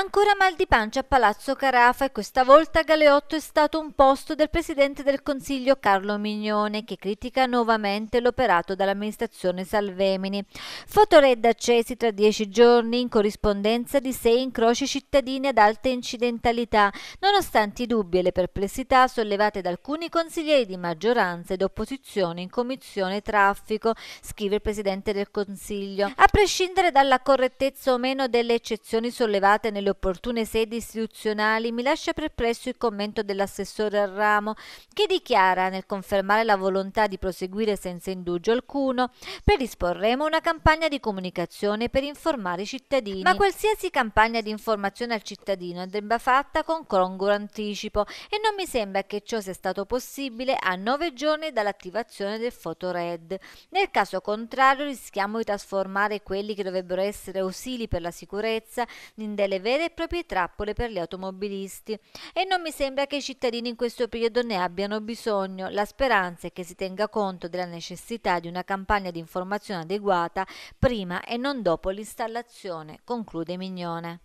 Ancora mal di pancia a Palazzo Carafa e questa volta Galeotto è stato un posto del Presidente del Consiglio Carlo Mignone che critica nuovamente l'operato dall'amministrazione Salvemini. Fotoredda accesi tra dieci giorni in corrispondenza di sei incroci cittadini ad alta incidentalità, nonostante i dubbi e le perplessità sollevate da alcuni consiglieri di maggioranza ed opposizione in Commissione Traffico, scrive il Presidente del Consiglio. A prescindere dalla correttezza o meno delle eccezioni sollevate nelle nelle opportune sedi istituzionali mi lascia perplesso il commento dell'assessore al ramo che dichiara, nel confermare la volontà di proseguire senza indugio alcuno, predisporremo una campagna di comunicazione per informare i cittadini. Ma qualsiasi campagna di informazione al cittadino andrebbe fatta con congruo anticipo e non mi sembra che ciò sia stato possibile a nove giorni dall'attivazione del fotored. Nel caso contrario rischiamo di trasformare quelli che dovrebbero essere ausili per la sicurezza in delle vere vere e proprie trappole per gli automobilisti e non mi sembra che i cittadini in questo periodo ne abbiano bisogno. La speranza è che si tenga conto della necessità di una campagna di informazione adeguata prima e non dopo l'installazione, conclude Mignone.